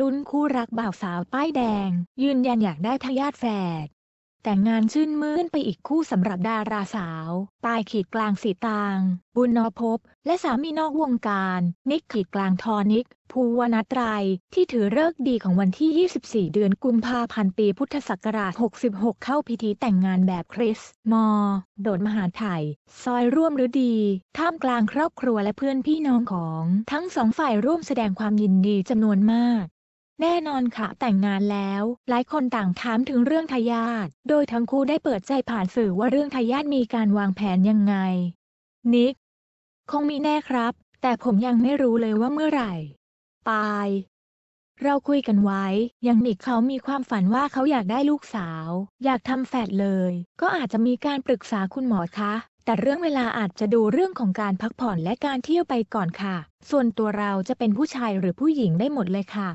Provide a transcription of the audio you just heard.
ลุ้นคู่รักบ่าวสาวป้ายแดง ยืนยันอยากได้ทายาทแฝด แต่งงานชื่นมื้นไปอีกคู่สำหรับดาราสาว ปายขีดกลางสีตาง บุญนพพและสามีนอกวงการ นิกขีดกลางทอนิก ภูวนาตรายที่ถือเลิกดีของวันที่ 24 เดือนกุมภาพันธ์ปีพุทธศักราช66 เข้าพิธีแต่งงานแบบคริสมอโดดมหาไทย ซอยร่วมฤดี ท่ามกลางครอบครัวและเพื่อนพี่น้องของ ทั้งสองฝ่ายร่วมแสดงความยินดีจำนวนมากแน่นอนค่ะ แต่งงานแล้ว หลายคนต่างถามถึงเรื่องทายาทโดยทั้งคู่ได้เปิดใจผ่านสื่อว่าเรื่องทายาทมีการวางแผนยังไง นิกคงมีแน่ครับ แต่ผมยังไม่รู้เลยว่าเมื่อไหร่ปาย เราคุยกันไว้ ยังนิกเขามีความฝันว่าเขาอยากได้ลูกสาว อยากทำแฝดเลย ก็อาจจะมีการปรึกษาคุณหมอคะ แต่เรื่องเวลาอาจจะดูเรื่องของการพักผ่อนและการเที่ยวไปก่อนค่ะ ส่วนตัวเราจะเป็นผู้ชายหรือผู้หญิงได้หมดเลยค่ะ